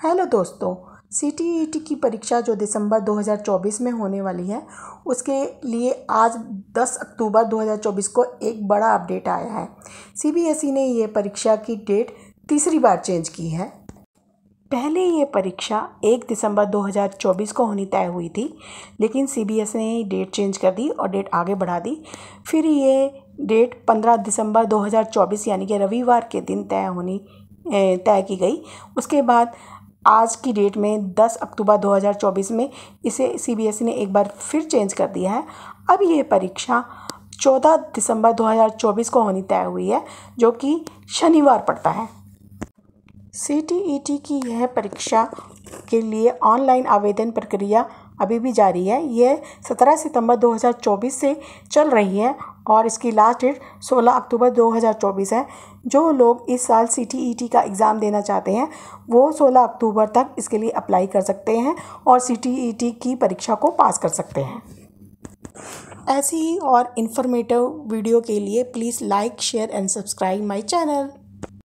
hello दोस्तों सी T e की परीक्षा जो दिसंबर 2024 में होने वाली है उसके लिए आज 10 अक्टूबर 2024 को एक बड़ा अपडेट आया है सी e ने ये परीक्षा की डेट तीसरी बार चेंज की है पहले ये परीक्षा 1 दिसंबर 2024 को होनी तय हुई थी लेकिन सी e ने डेट चेंज कर दी और डेट आगे बढ़ा दी फिर ये डेट 15 दिसंबर 2024 यानी कि रविवार के दिन तय होनी तय की गई उसके बाद आज की डेट में 10 अक्टूबर 2024 में इसे सीबीएसई e ने एक बार फिर चेंज कर दिया है अब ये परीक्षा 14 दिसंबर 2024 को होनी तय हुई है जो कि शनिवार पड़ता है सी e की यह परीक्षा के लिए ऑनलाइन आवेदन प्रक्रिया अभी भी जारी है यह 17 सितंबर 2024 से चल रही है और इसकी लास्ट डेट 16 अक्टूबर 2024 है जो लोग इस साल सी टी e का एग्ज़ाम देना चाहते हैं वो 16 अक्टूबर तक इसके लिए अप्लाई कर सकते हैं और सी टी e की परीक्षा को पास कर सकते हैं ऐसी ही और इन्फॉर्मेटिव वीडियो के लिए please like share and subscribe my channel